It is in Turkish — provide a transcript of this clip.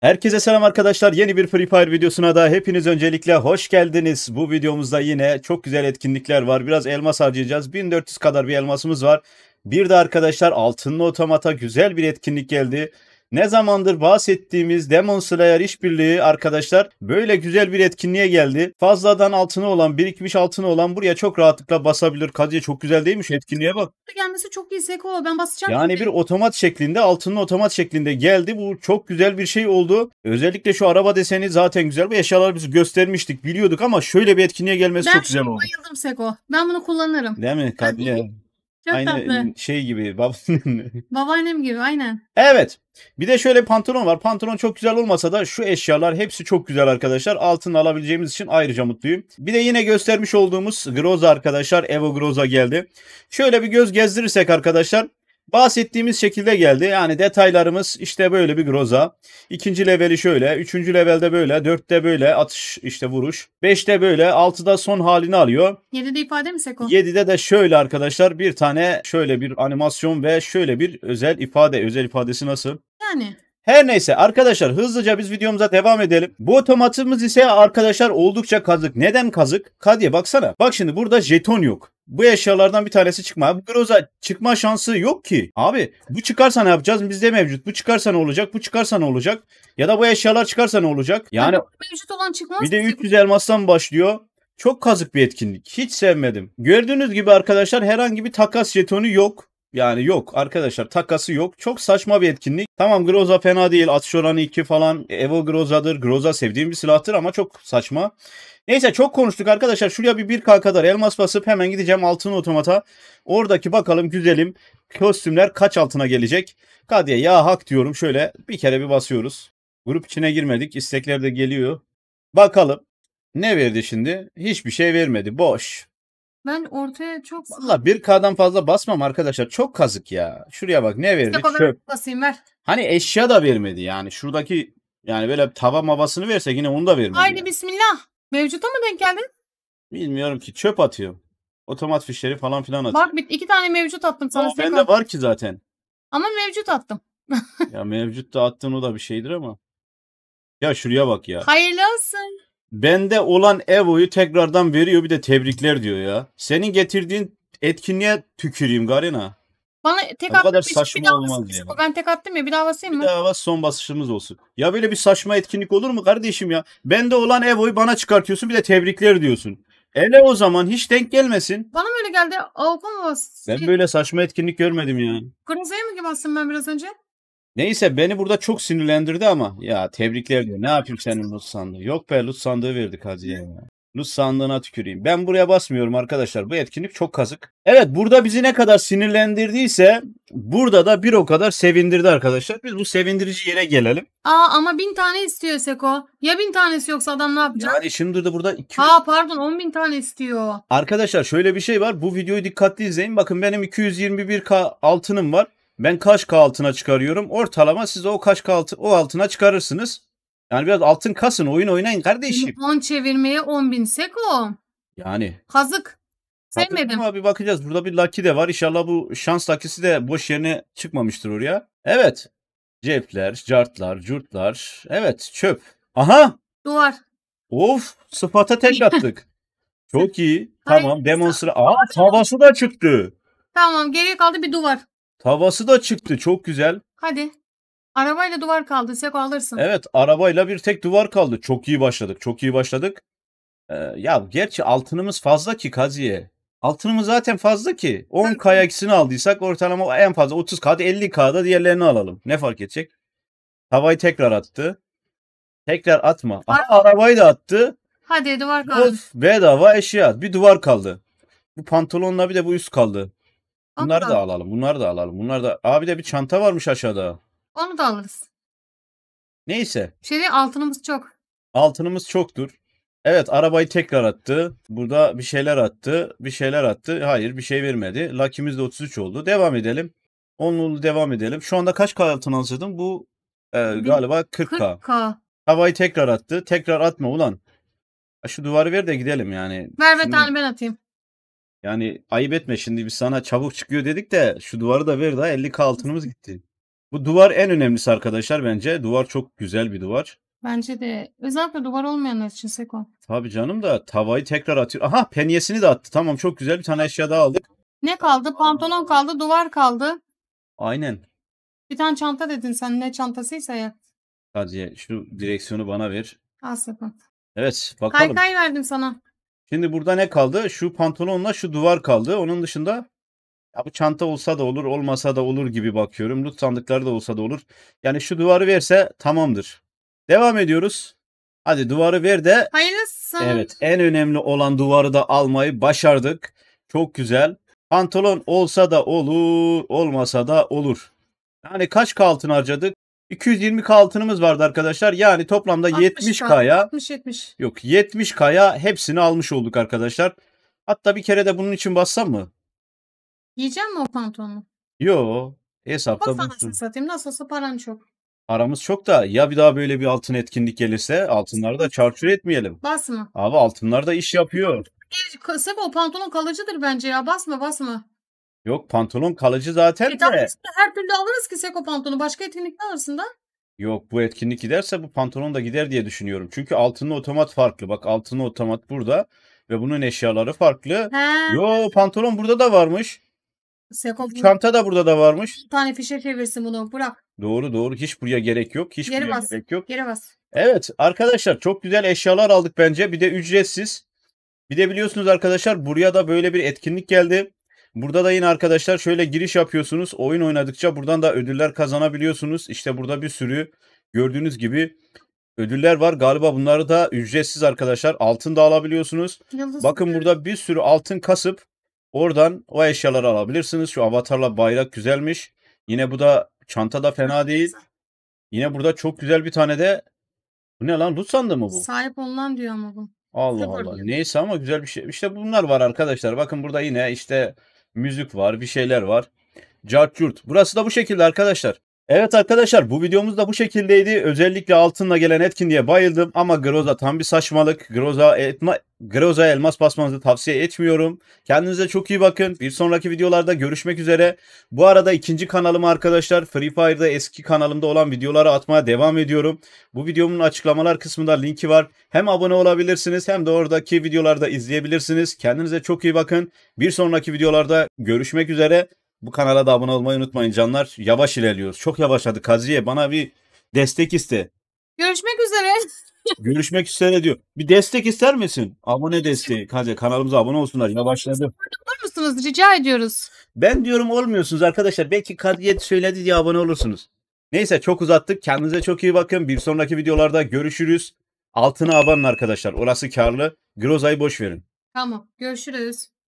Herkese selam arkadaşlar. Yeni bir Free Fire videosuna da hepiniz öncelikle hoş geldiniz. Bu videomuzda yine çok güzel etkinlikler var. Biraz elmas harcayacağız. 1400 kadar bir elmasımız var. Bir de arkadaşlar altınlı otomata güzel bir etkinlik geldi. Ne zamandır bahsettiğimiz Demon Slayer işbirliği arkadaşlar böyle güzel bir etkinliğe geldi. Fazladan altını olan, birikmiş altını olan buraya çok rahatlıkla basabilir. Kadıya çok güzel değilmiş etkinliğe bak. Gelmesi çok iyi Seko ben basacağım. Yani bir otomat şeklinde altının otomat şeklinde geldi. Bu çok güzel bir şey oldu. Özellikle şu araba deseni zaten güzel. Bu eşyaları biz göstermiştik biliyorduk ama şöyle bir etkinliğe gelmesi ben çok güzel oldu. Ben bayıldım Seko. Ben bunu kullanırım. Değil mi Kadıya? Çok aynı tatlı. şey gibi. Babaannem gibi aynen. Evet. Bir de şöyle pantolon var. Pantolon çok güzel olmasa da şu eşyalar hepsi çok güzel arkadaşlar. Altın alabileceğimiz için ayrıca mutluyum. Bir de yine göstermiş olduğumuz Groza arkadaşlar. Evo Groza geldi. Şöyle bir göz gezdirirsek arkadaşlar bahsettiğimiz şekilde geldi. Yani detaylarımız işte böyle bir groza. İkinci leveli şöyle, üçüncü levelde böyle, dörtte böyle atış işte vuruş. Beşte böyle, altıda son halini alıyor. Yedide ifade mi Seko? Yedide de şöyle arkadaşlar bir tane şöyle bir animasyon ve şöyle bir özel ifade. Özel ifadesi nasıl? Yani her neyse arkadaşlar hızlıca biz videomuza devam edelim. Bu otomatımız ise arkadaşlar oldukça kazık. Neden kazık? Kadiye baksana. Bak şimdi burada jeton yok. Bu eşyalardan bir tanesi çıkma. Bu groza çıkma şansı yok ki. Abi bu çıkarsa ne yapacağız? Bizde mevcut. Bu çıkarsa ne olacak? Bu çıkarsa ne olacak? Ya da bu eşyalar çıkarsa ne olacak? Yani mevcut olan çıkmaz. Bir de 300 elmastan başlıyor. Çok kazık bir etkinlik. Hiç sevmedim. Gördüğünüz gibi arkadaşlar herhangi bir takas jetonu yok. Yani yok arkadaşlar takası yok. Çok saçma bir etkinlik. Tamam Groza fena değil. Atış oranı 2 falan. Evo Groza'dır. Groza sevdiğim bir silahtır ama çok saçma. Neyse çok konuştuk arkadaşlar. Şuraya bir 1K kadar elmas basıp hemen gideceğim altın otomata. Oradaki bakalım güzelim kostümler kaç altına gelecek. Kadiye ya hak diyorum. Şöyle bir kere bir basıyoruz. Grup içine girmedik. İstekler de geliyor. Bakalım. Ne verdi şimdi? Hiçbir şey vermedi. Boş. Ben ortaya çok... Valla 1K'dan fazla basmam arkadaşlar. Çok kazık ya. Şuraya bak ne verdi? Çöp. Çöp. Basayım ver. Hani eşya da vermedi yani. Şuradaki yani böyle tava mavasını verse yine onu da vermedi. Aynı yani. bismillah. Mevcuta mı denk geldin? Bilmiyorum ki. Çöp atıyor. Otomat fişleri falan filan atıyor. Bak iki tane mevcut attım sana. Ben de var ki zaten. Ama mevcut attım. ya mevcut da attığın o da bir şeydir ama. Ya şuraya bak ya. Hayırlı olsun. Bende olan Evo'yu tekrardan veriyor bir de tebrikler diyor ya. Senin getirdiğin etkinliğe tüküreyim Garena. Bana tek Bu kadar saçma bir olmaz diye. Bak. Ben tek attım ya bir daha basayım mı? Bir daha bas son basışımız olsun. Ya böyle bir saçma etkinlik olur mu kardeşim ya? Bende olan Evo'yu bana çıkartıyorsun bir de tebrikler diyorsun. Ele o zaman hiç denk gelmesin. Bana mı öyle geldi? Avukam bas. Ben böyle saçma etkinlik görmedim ya. Kırmızıya mı bastım ben biraz önce? Neyse beni burada çok sinirlendirdi ama ya tebrikler diyor. Ne yapayım senin loot sandığı? Yok be loot sandığı verdik Hacı'ya. Nus sandığına tüküreyim. Ben buraya basmıyorum arkadaşlar. Bu etkinlik çok kazık. Evet burada bizi ne kadar sinirlendirdiyse burada da bir o kadar sevindirdi arkadaşlar. Biz bu sevindirici yere gelelim. Aa ama bin tane istiyor Seko. Ya bin tanesi yoksa adam ne yapacak? Yani şimdi durdu burada... 200... Aa pardon on bin tane istiyor. Arkadaşlar şöyle bir şey var. Bu videoyu dikkatli izleyin. Bakın benim 221k altınım var. Ben kaç K altına çıkarıyorum. Ortalama siz o kaç K altı, o altına çıkarırsınız. Yani biraz altın kasın oyun oynayın kardeşim. Telefon çevirmeye 10 bin seko. Yani. Kazık. Sevmedim. Ama bir bakacağız. Burada bir lucky de var. İnşallah bu şans lucky'si de boş yerine çıkmamıştır oraya. Evet. Cepler, cartlar, curtlar. Evet çöp. Aha. Duvar. Of sıfata tek attık. Çok iyi. Tamam demonstra. Aa tavası da çıktı. Tamam geriye kaldı bir duvar. Tavası da çıktı. Çok güzel. Hadi. Arabayla duvar kaldı. Seko alırsın. Evet arabayla bir tek duvar kaldı. Çok iyi başladık. Çok iyi başladık. Ee, ya gerçi altınımız fazla ki Kazi'ye. Altınımız zaten fazla ki. 10 kaya ikisini aldıysak ortalama en fazla 30 kda 50 kda diğerlerini alalım. Ne fark edecek? Tavayı tekrar attı. Tekrar atma. Aha, arabayı da attı. Hadi duvar kaldı. Of, bedava eşya. Bir duvar kaldı. Bu pantolonla bir de bu üst kaldı. Bunları da, alalım. Bunları da alalım. Bunlar da abi de bir çanta varmış aşağıda. Onu da alırız. Neyse. Şöyle, altınımız çok. Altınımız çoktur. Evet arabayı tekrar attı. Burada bir şeyler attı. Bir şeyler attı. Hayır bir şey vermedi. Lucky'miz de 33 oldu. Devam edelim. Onunla devam edelim. Şu anda kaç K altın alacaktım? Bu e, galiba 40K. 40K. Havayı tekrar attı. Tekrar atma ulan. Şu duvarı ver de gidelim yani. Ver ve Şimdi... ben atayım. Yani ayıp etme şimdi biz sana çabuk çıkıyor dedik de şu duvarı da ver daha 50 altınımız gitti. Bu duvar en önemlisi arkadaşlar bence. Duvar çok güzel bir duvar. Bence de özellikle duvar olmayanlar için Seko. Tabii canım da tavayı tekrar atıyor. Aha penyesini de attı. Tamam çok güzel bir tane eşya daha aldık. Ne kaldı? Pantolon kaldı, duvar kaldı. Aynen. Bir tane çanta dedin sen ne çantasıysa ya. Hadi şu direksiyonu bana ver. Al Seko. Evet bakalım. Kaykay verdim sana. Şimdi burada ne kaldı? Şu pantolonla şu duvar kaldı. Onun dışında ya bu çanta olsa da olur, olmasa da olur gibi bakıyorum. Loot sandıkları da olsa da olur. Yani şu duvarı verse tamamdır. Devam ediyoruz. Hadi duvarı ver de. Hayırlısı. Evet en önemli olan duvarı da almayı başardık. Çok güzel. Pantolon olsa da olur, olmasa da olur. Yani kaç altın harcadık? 220 altınımız vardı arkadaşlar. Yani toplamda 70 kaya 60 70. Yok 70 kaya hepsini almış olduk arkadaşlar. Hatta bir kere de bunun için bassam mı? Yiyeceğim mi o pantolonu? yok Hesapta bulsun. satayım. Nasıl olsa paran çok. Paramız çok da ya bir daha böyle bir altın etkinlik gelirse altınları da çarçur etmeyelim. Basma. Abi altınlar da iş yapıyor. Gelecek, o pantolon kalıcıdır bence ya. Basma basma. Yok pantolon kalıcı zaten e, de. Her türlü alırız ki Seko pantolonu. Başka etkinlikte alırsın da. Yok bu etkinlik giderse bu pantolon da gider diye düşünüyorum. Çünkü altınlı otomat farklı. Bak altınlı otomat burada ve bunun eşyaları farklı. He. Yo pantolon burada da varmış. Seko, Çanta da burada da varmış. Bir tane fişe çevirsin bunu bırak. Doğru doğru hiç buraya gerek yok. Hiç Geri bas. gerek yok. Geri bas. Evet arkadaşlar çok güzel eşyalar aldık bence. Bir de ücretsiz. Bir de biliyorsunuz arkadaşlar buraya da böyle bir etkinlik geldi. Burada da yine arkadaşlar şöyle giriş yapıyorsunuz. Oyun oynadıkça buradan da ödüller kazanabiliyorsunuz. İşte burada bir sürü gördüğünüz gibi ödüller var. Galiba bunları da ücretsiz arkadaşlar. Altın da alabiliyorsunuz. Yıldız Bakın burada bir sürü altın kasıp oradan o eşyaları alabilirsiniz. Şu avatarla bayrak güzelmiş. Yine bu da çanta da fena değil. Yine burada çok güzel bir tane de bu ne lan? Loot sandı mı bu? Sahip olunan diyor ama bu. Allah Allah. Neyse ama güzel bir şey. İşte bunlar var arkadaşlar. Bakın burada yine işte müzik var, bir şeyler var. Cart yurt. Burası da bu şekilde arkadaşlar. Evet arkadaşlar bu videomuz da bu şekildeydi. Özellikle altınla gelen etkinliğe bayıldım ama Groza tam bir saçmalık. Groza, etma, Groza elmas basmanızı tavsiye etmiyorum. Kendinize çok iyi bakın. Bir sonraki videolarda görüşmek üzere. Bu arada ikinci kanalım arkadaşlar Free Fire'da eski kanalımda olan videoları atmaya devam ediyorum. Bu videomun açıklamalar kısmında linki var. Hem abone olabilirsiniz hem de oradaki videolarda izleyebilirsiniz. Kendinize çok iyi bakın. Bir sonraki videolarda görüşmek üzere. Bu kanala da abone olmayı unutmayın canlar. Yavaş ilerliyoruz. Çok yavaşladı. Kaziye bana bir destek iste. Görüşmek üzere. Görüşmek üzere diyor. Bir destek ister misin? Abone desteği. Kaziye kanalımıza abone olsunlar. Yavaşladı. Olur musunuz? Rica ediyoruz. Ben diyorum olmuyorsunuz arkadaşlar. Belki Kaziye söyledi diye abone olursunuz. Neyse çok uzattık. Kendinize çok iyi bakın. Bir sonraki videolarda görüşürüz. Altına abanın arkadaşlar. Orası karlı. Groza'yı boş verin. Tamam. Görüşürüz.